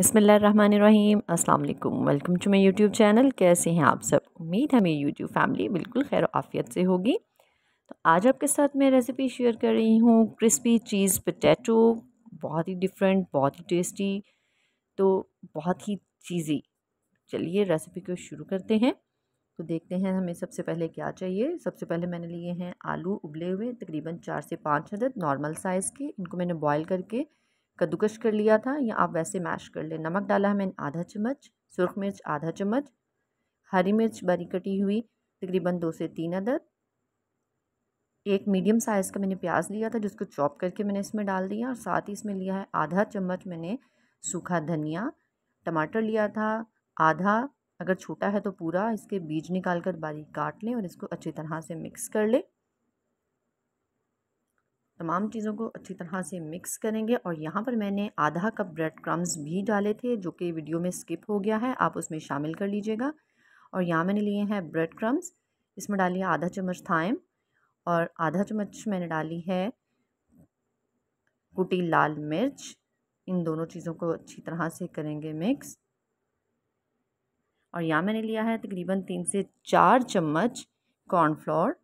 बिसमीम अल्लाम welcome to my YouTube channel कैसे हैं आप सब उम्मीद है मेरी यूट्यूब फैमिली बिल्कुल खैर आफियत से होगी तो आज आपके साथ मैं रेसिपी शेयर कर रही हूँ क्रिस्पी चीज़ पटैटो बहुत ही डिफरेंट बहुत ही टेस्टी तो बहुत ही चीज़ी चलिए रेसिपी को शुरू करते हैं तो देखते हैं हमें सबसे पहले क्या चाहिए सबसे पहले मैंने लिए हैं आलू उबले हुए तकरीबन चार से पाँच अदद नॉर्मल साइज़ के इनको मैंने बॉयल करके कद्दूकश कर लिया था या आप वैसे मैश कर लें नमक डाला है मैंने आधा चम्मच सुरख मिर्च आधा चम्मच हरी मिर्च बारीक कटी हुई तकरीबन दो से तीन अदद एक मीडियम साइज़ का मैंने प्याज लिया था जिसको चॉप करके मैंने इसमें डाल दिया और साथ ही इसमें लिया है आधा चम्मच मैंने सूखा धनिया टमाटर लिया था आधा अगर छोटा है तो पूरा इसके बीज निकाल कर बारीक काट लें और इसको अच्छी तरह से मिक्स कर लें तमाम चीज़ों को अच्छी तरह से मिक्स करेंगे और यहाँ पर मैंने आधा कप ब्रेड क्रम्स भी डाले थे जो कि वीडियो में स्किप हो गया है आप उसमें शामिल कर लीजिएगा और यहाँ मैंने लिए हैं ब्रेड क्रम्स इसमें डाली है आधा चम्मच थाइम और आधा चम्मच मैंने डाली है कुटी लाल मिर्च इन दोनों चीज़ों को अच्छी तरह से करेंगे मिक्स और यहाँ मैंने लिया है तकरीबन तीन से चार चम्मच कॉर्नफ्लोर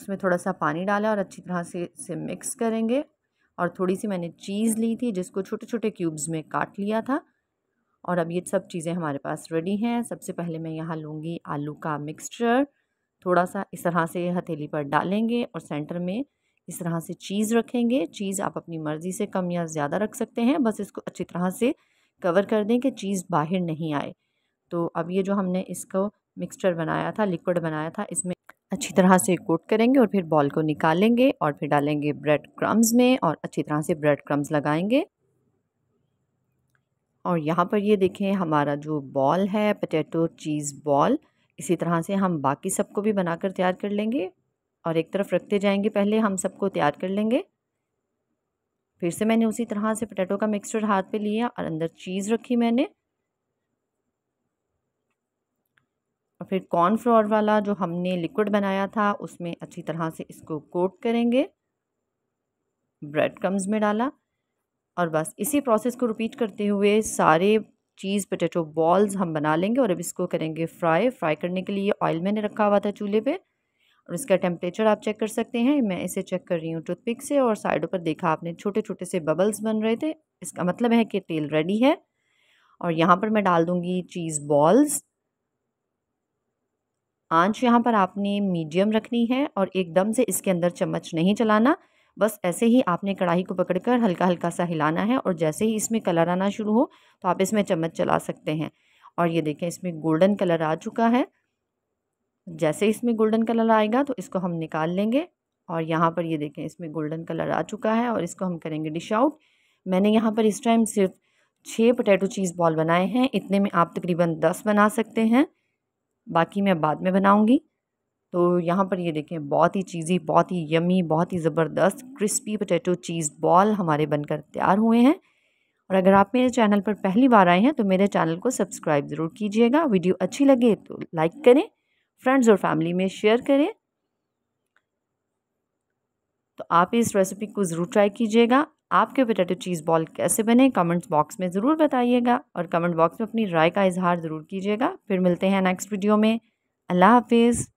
उसमें थोड़ा सा पानी डाला और अच्छी तरह से इसे मिक्स करेंगे और थोड़ी सी मैंने चीज़ ली थी जिसको छोटे छोटे क्यूब्स में काट लिया था और अब ये सब चीज़ें हमारे पास रेडी हैं सबसे पहले मैं यहाँ लूँगी आलू का मिक्सचर थोड़ा सा इस तरह से हथेली पर डालेंगे और सेंटर में इस तरह से चीज़ रखेंगे चीज़ आप अपनी मर्ज़ी से कम या ज़्यादा रख सकते हैं बस इसको अच्छी तरह से कवर कर दें कि चीज़ बाहर नहीं आए तो अब ये जो हमने इसको मिक्सचर बनाया था लिक्विड बनाया था इसमें अच्छी तरह से कोट करेंगे और फिर बॉल को निकालेंगे और फिर डालेंगे ब्रेड क्रम्स में और अच्छी तरह से ब्रेड क्रम्स लगाएंगे और यहाँ पर ये देखें हमारा जो बॉल है पटेटो चीज़ बॉल इसी तरह से हम बाकी सबको भी बनाकर तैयार कर लेंगे और एक तरफ रखते जाएंगे पहले हम सबको तैयार कर लेंगे फिर से मैंने उसी तरह से पटेटो का मिक्सचर हाथ पे लिया और अंदर चीज़ रखी मैंने फिर कॉर्न फ्लोर वाला जो हमने लिक्विड बनाया था उसमें अच्छी तरह से इसको कोट करेंगे ब्रेड क्रम्स में डाला और बस इसी प्रोसेस को रिपीट करते हुए सारे चीज़ पटेटो बॉल्स हम बना लेंगे और अब इसको करेंगे फ्राई फ्राई करने के लिए ऑयल मैंने रखा हुआ था चूल्हे पे और इसका टेम्परेचर आप चेक कर सकते हैं मैं इसे चेक कर रही हूँ टूथपिक से और साइडों पर देखा आपने छोटे छोटे से बबल्स बन रहे थे इसका मतलब है कि तेल रेडी है और यहाँ पर मैं डाल दूँगी चीज़ बॉल्स आंच यहाँ पर आपने मीडियम रखनी है और एकदम से इसके अंदर चम्मच नहीं चलाना बस ऐसे ही आपने कढ़ाई को पकड़कर हल्का हल्का सा हिलाना है और जैसे ही इसमें कलर आना शुरू हो तो आप इसमें चम्मच चला सकते हैं और ये देखें इसमें गोल्डन कलर आ चुका है जैसे इसमें गोल्डन कलर आएगा तो इसको हम निकाल लेंगे और यहाँ पर ये देखें इसमें गोल्डन कलर आ चुका है और इसको हम करेंगे डिश आउट मैंने यहाँ पर इस टाइम सिर्फ छः पोटैटो चीज़ बॉल बनाए हैं इतने में आप तकरीबन दस बना सकते हैं बाकी मैं बाद में बनाऊँगी तो यहाँ पर ये देखें बहुत ही चीज़ी बहुत ही यमी बहुत ही ज़बरदस्त क्रिस्पी पोटैटो चीज़ बॉल हमारे बनकर तैयार हुए हैं और अगर आप मेरे चैनल पर पहली बार आए हैं तो मेरे चैनल को सब्सक्राइब ज़रूर कीजिएगा वीडियो अच्छी लगे तो लाइक करें फ्रेंड्स और फैमिली में शेयर करें तो आप इस रेसिपी को ज़रूर ट्राई कीजिएगा आपके पोटैटो चीज़ बॉल कैसे बने कमेंट्स बॉक्स में ज़रूर बताइएगा और कमेंट बॉक्स में अपनी राय का इजहार ज़रूर कीजिएगा फिर मिलते हैं नेक्स्ट वीडियो में अल्लाह हाफिज़